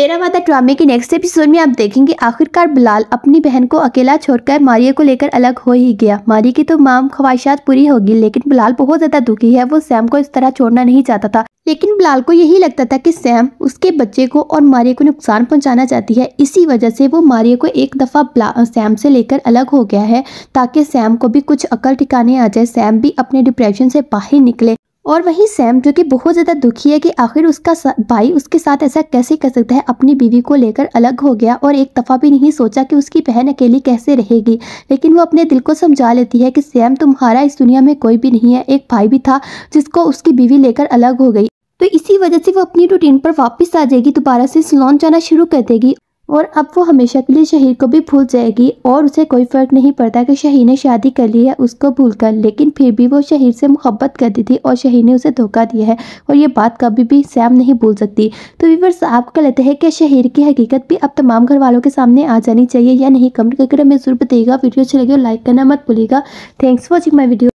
तेरा वादा ड्रामे के नेक्स्ट एपिसोड में आप देखेंगे आखिरकार बिलाल अपनी बहन को अकेला छोड़कर मारिया को लेकर अलग हो ही गया मारिया की तो माम ख्वाहिशात पूरी होगी लेकिन बिलाल बहुत ज़्यादा दुखी है वो सैम को इस तरह छोड़ना नहीं चाहता था लेकिन बिलाल को यही लगता था कि सैम उसके बच्चे को और मारिया को नुकसान पहुंचाना चाहती है इसी वजह से वो मारिया को एक दफ़ा सैम से लेकर अलग हो गया है ताकि सैम को भी कुछ अकल ठिकाने आ जाए सैम भी अपने डिप्रेशन से बाहर निकले और वहीं सैम जो कि बहुत ज़्यादा दुखी है कि आखिर उसका भाई उसके साथ ऐसा कैसे कर सकता है अपनी बीवी को लेकर अलग हो गया और एक दफ़ा भी नहीं सोचा कि उसकी बहन अकेली कैसे रहेगी लेकिन वो अपने दिल को समझा लेती है कि सैम तुम्हारा इस दुनिया में कोई भी नहीं है एक भाई भी था जिसको उसकी बीवी लेकर अलग हो गई तो इसी वजह से वो अपनी रूटीन पर वापस आ जाएगी दोबारा से सलोन जाना शुरू कर देगी और अब वो हमेशा के लिए शहीर को भी भूल जाएगी और उसे कोई फ़र्क नहीं पड़ता कि शहीर ने शादी कर ली है उसको भूल कर लेकिन फिर भी वो शहीर से मुहब्बत करती थी और शहीर ने उसे धोखा दिया है और ये बात कभी भी सैम नहीं भूल सकती तो वीवर्स कह लेते हैं कि शहीर की हकीकत भी अब तमाम घर वालों के सामने आ जानी चाहिए या नहीं कमेंट करके हमें जरूर बताइएगा वीडियो अच्छी लगे लाइक करना मत भूलिएगा thanks for watching my video